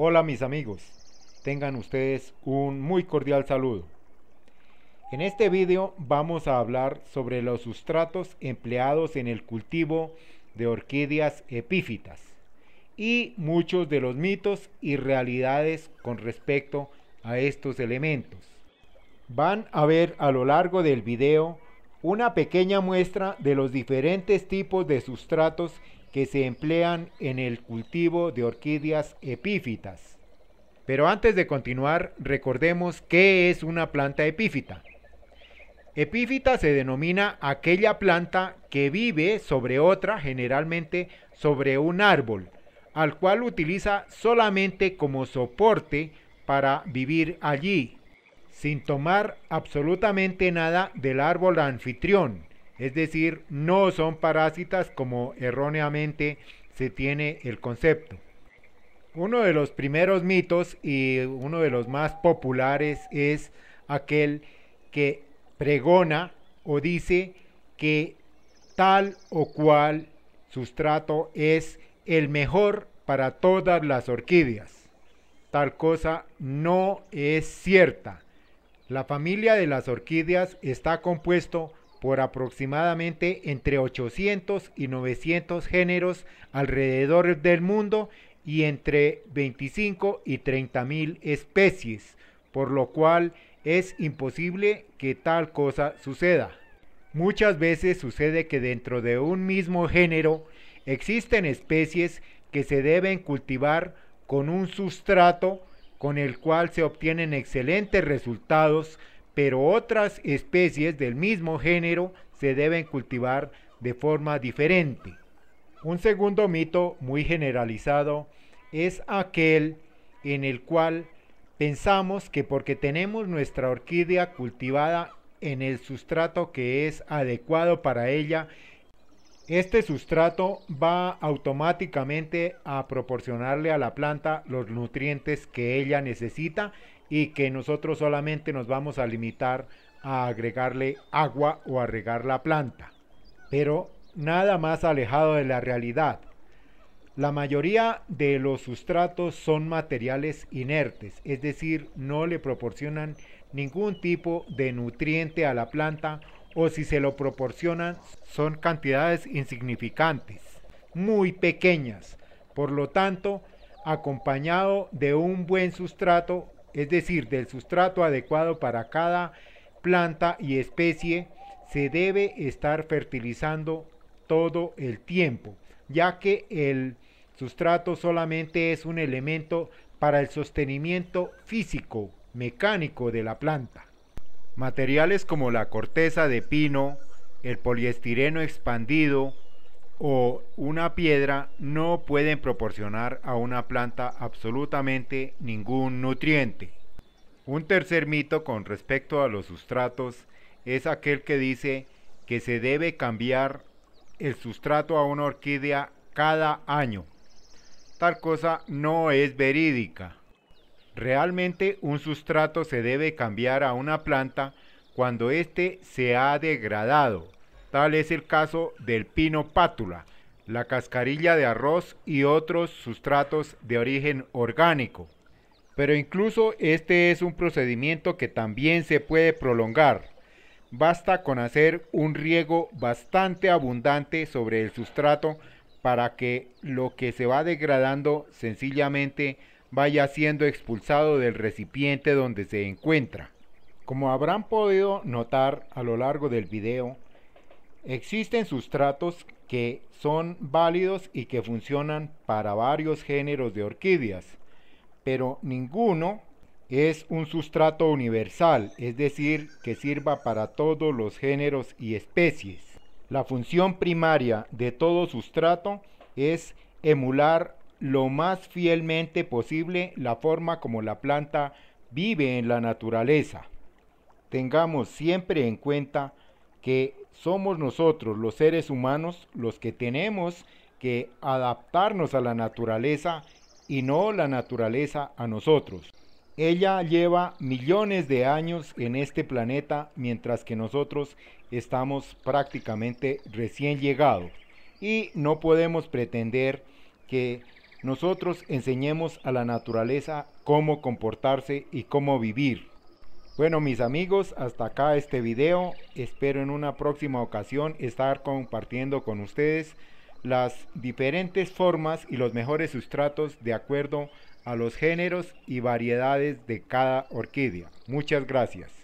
Hola mis amigos, tengan ustedes un muy cordial saludo. En este video vamos a hablar sobre los sustratos empleados en el cultivo de orquídeas epífitas y muchos de los mitos y realidades con respecto a estos elementos. Van a ver a lo largo del video una pequeña muestra de los diferentes tipos de sustratos que se emplean en el cultivo de orquídeas epífitas. Pero antes de continuar, recordemos qué es una planta epífita. Epífita se denomina aquella planta que vive sobre otra, generalmente sobre un árbol, al cual utiliza solamente como soporte para vivir allí, sin tomar absolutamente nada del árbol anfitrión es decir, no son parásitas como erróneamente se tiene el concepto. Uno de los primeros mitos y uno de los más populares es aquel que pregona o dice que tal o cual sustrato es el mejor para todas las orquídeas. Tal cosa no es cierta. La familia de las orquídeas está compuesto por aproximadamente entre 800 y 900 géneros alrededor del mundo y entre 25 y 30 mil especies, por lo cual es imposible que tal cosa suceda. Muchas veces sucede que dentro de un mismo género existen especies que se deben cultivar con un sustrato con el cual se obtienen excelentes resultados pero otras especies del mismo género se deben cultivar de forma diferente. Un segundo mito muy generalizado es aquel en el cual pensamos que porque tenemos nuestra orquídea cultivada en el sustrato que es adecuado para ella, este sustrato va automáticamente a proporcionarle a la planta los nutrientes que ella necesita y que nosotros solamente nos vamos a limitar a agregarle agua o a regar la planta. Pero nada más alejado de la realidad. La mayoría de los sustratos son materiales inertes, es decir, no le proporcionan ningún tipo de nutriente a la planta o si se lo proporcionan son cantidades insignificantes, muy pequeñas. Por lo tanto, acompañado de un buen sustrato es decir, del sustrato adecuado para cada planta y especie, se debe estar fertilizando todo el tiempo, ya que el sustrato solamente es un elemento para el sostenimiento físico, mecánico de la planta. Materiales como la corteza de pino, el poliestireno expandido, o una piedra no pueden proporcionar a una planta absolutamente ningún nutriente. Un tercer mito con respecto a los sustratos es aquel que dice que se debe cambiar el sustrato a una orquídea cada año. Tal cosa no es verídica. Realmente un sustrato se debe cambiar a una planta cuando éste se ha degradado Tal es el caso del pino pátula, la cascarilla de arroz y otros sustratos de origen orgánico. Pero incluso este es un procedimiento que también se puede prolongar. Basta con hacer un riego bastante abundante sobre el sustrato para que lo que se va degradando sencillamente vaya siendo expulsado del recipiente donde se encuentra. Como habrán podido notar a lo largo del video, Existen sustratos que son válidos y que funcionan para varios géneros de orquídeas, pero ninguno es un sustrato universal, es decir, que sirva para todos los géneros y especies. La función primaria de todo sustrato es emular lo más fielmente posible la forma como la planta vive en la naturaleza. Tengamos siempre en cuenta que somos nosotros los seres humanos los que tenemos que adaptarnos a la naturaleza y no la naturaleza a nosotros. Ella lleva millones de años en este planeta mientras que nosotros estamos prácticamente recién llegados y no podemos pretender que nosotros enseñemos a la naturaleza cómo comportarse y cómo vivir. Bueno, mis amigos, hasta acá este video. Espero en una próxima ocasión estar compartiendo con ustedes las diferentes formas y los mejores sustratos de acuerdo a los géneros y variedades de cada orquídea. Muchas gracias.